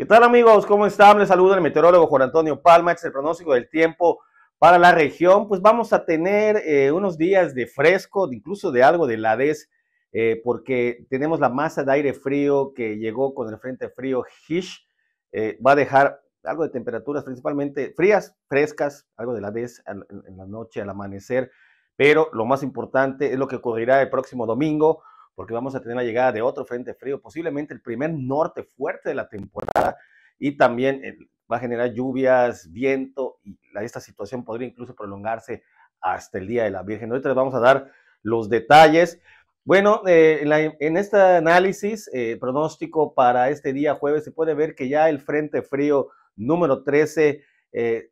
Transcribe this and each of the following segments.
¿Qué tal amigos? ¿Cómo están? Les saluda el meteorólogo Juan Antonio Palma. es el pronóstico del tiempo para la región. Pues vamos a tener eh, unos días de fresco, incluso de algo de ladez, eh, porque tenemos la masa de aire frío que llegó con el frente frío Hish. Eh, va a dejar algo de temperaturas principalmente frías, frescas, algo de la en la noche, al amanecer. Pero lo más importante es lo que ocurrirá el próximo domingo porque vamos a tener la llegada de otro frente frío, posiblemente el primer norte fuerte de la temporada, y también eh, va a generar lluvias, viento, y esta situación podría incluso prolongarse hasta el Día de la Virgen. Ahorita les vamos a dar los detalles. Bueno, eh, en, este análisis eh, pronóstico para este día jueves se puede ver que ya el Frente Frío número 13, eh,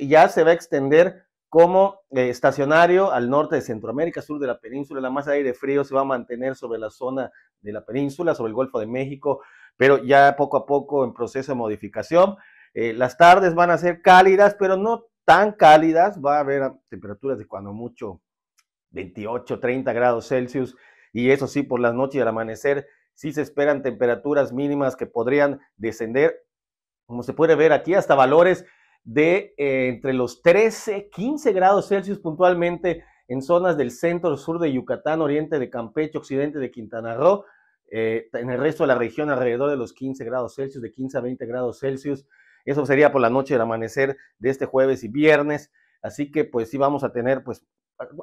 ya se va a extender como eh, estacionario al norte de Centroamérica, sur de la península. La masa de aire frío se va a mantener sobre la zona de la península, sobre el Golfo de México, pero ya poco a poco en proceso de modificación. Eh, las tardes van a ser cálidas, pero no tan cálidas. Va a haber temperaturas de cuando mucho 28, 30 grados Celsius. Y eso sí, por las noches y al amanecer, sí se esperan temperaturas mínimas que podrían descender, como se puede ver aquí, hasta valores de eh, entre los 13, 15 grados Celsius puntualmente en zonas del centro, sur de Yucatán, oriente de Campeche, occidente de Quintana Roo, eh, en el resto de la región alrededor de los 15 grados Celsius, de 15 a 20 grados Celsius. Eso sería por la noche del amanecer de este jueves y viernes. Así que pues sí vamos a tener pues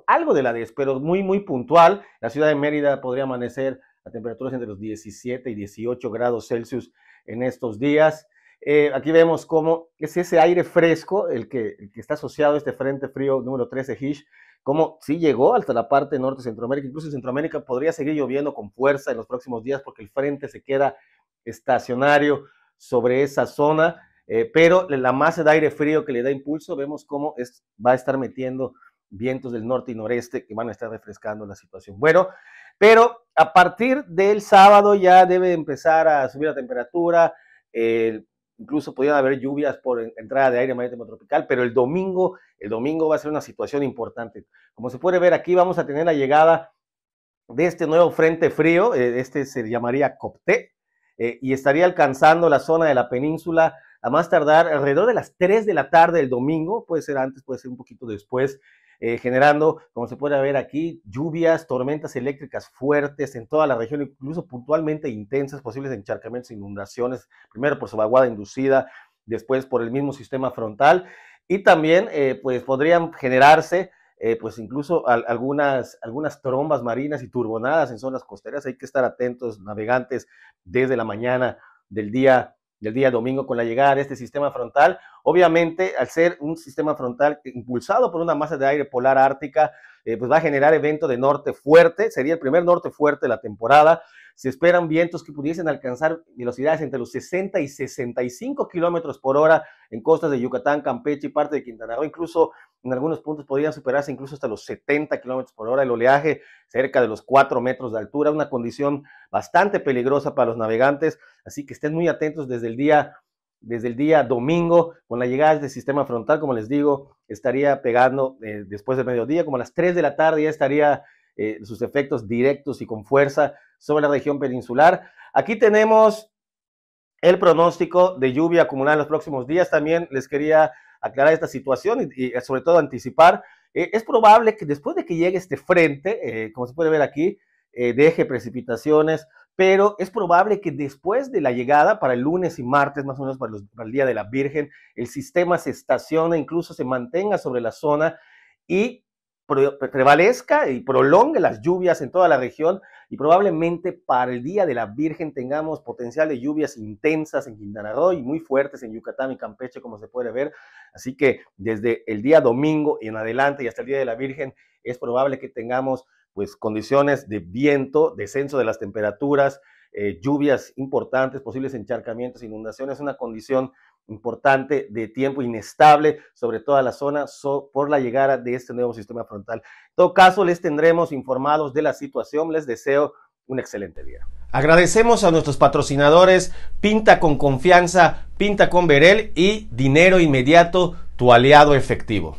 algo de la 10, pero muy, muy puntual. La ciudad de Mérida podría amanecer a temperaturas entre los 17 y 18 grados Celsius en estos días. Eh, aquí vemos cómo es ese aire fresco el que, está asociado a este frente frío número 13 Hish, cómo sí llegó hasta la parte norte de Centroamérica, incluso en Centroamérica podría seguir lloviendo con fuerza en los próximos días porque el frente se queda estacionario sobre esa zona, eh, pero la masa de aire frío que le da impulso, vemos cómo va a estar metiendo vientos del norte y noreste que van a estar refrescando la situación. Bueno, pero a partir del sábado ya debe empezar a subir la temperatura, incluso podían haber lluvias por entrada de aire marítimo tropical, pero el domingo, el domingo va a ser una situación importante. Como se puede ver aquí, vamos a tener la llegada de este nuevo frente frío, eh, este se llamaría Copté, eh, y estaría alcanzando la zona de la península a más tardar alrededor de las 3 de la tarde del domingo, puede ser antes, puede ser un poquito después, eh, generando, como se puede ver aquí, lluvias, tormentas eléctricas fuertes en toda la región, incluso puntualmente intensas, posibles encharcamientos, inundaciones, primero por su vaguada inducida, después por el mismo sistema frontal, y también eh, pues podrían generarse eh, pues incluso algunas, algunas trombas marinas y turbonadas en zonas costeras. Hay que estar atentos, navegantes, desde la mañana del día el día domingo con la llegada de este sistema frontal. Obviamente, al ser un sistema frontal impulsado por una masa de aire polar ártica, eh, pues va a generar evento de norte fuerte, sería el primer norte fuerte de la temporada. Se esperan vientos que pudiesen alcanzar velocidades entre los 60 y 65 kilómetros por hora en costas de Yucatán, Campeche y parte de Quintana Roo, incluso en algunos puntos podrían superarse incluso hasta los 70 kilómetros por hora, el oleaje cerca de los 4 metros de altura, una condición bastante peligrosa para los navegantes, así que estén muy atentos desde el día desde el día domingo, con la llegada del este sistema frontal, como les digo, estaría pegando eh, después del mediodía, como a las 3 de la tarde ya estaría eh, sus efectos directos y con fuerza sobre la región peninsular. Aquí tenemos el pronóstico de lluvia acumulada en los próximos días. También les quería aclarar esta situación y, sobre todo anticipar. Eh, es probable que después de que llegue este frente, eh, como se puede ver aquí, eh, deje precipitaciones, pero es probable que después de la llegada, para el lunes y martes, más o menos para, el Día de la Virgen, el sistema se estaciona, incluso se mantenga sobre la zona y prevalezca y prolongue las lluvias en toda la región y probablemente para el Día de la Virgen tengamos potencial de lluvias intensas en Quintana Roo y muy fuertes en Yucatán y Campeche, como se puede ver. Así que desde el día domingo y en adelante y hasta el Día de la Virgen es probable que tengamos pues condiciones de viento, descenso de las temperaturas, eh, lluvias importantes, posibles encharcamientos, inundaciones, una condición importante de tiempo inestable sobre toda la zona por la llegada de este nuevo sistema frontal. En todo caso, les tendremos informados de la situación. Les deseo un excelente día. Agradecemos a nuestros patrocinadores Pinta con Confianza, Pinta con Verel y Dinero Inmediato, tu aliado efectivo.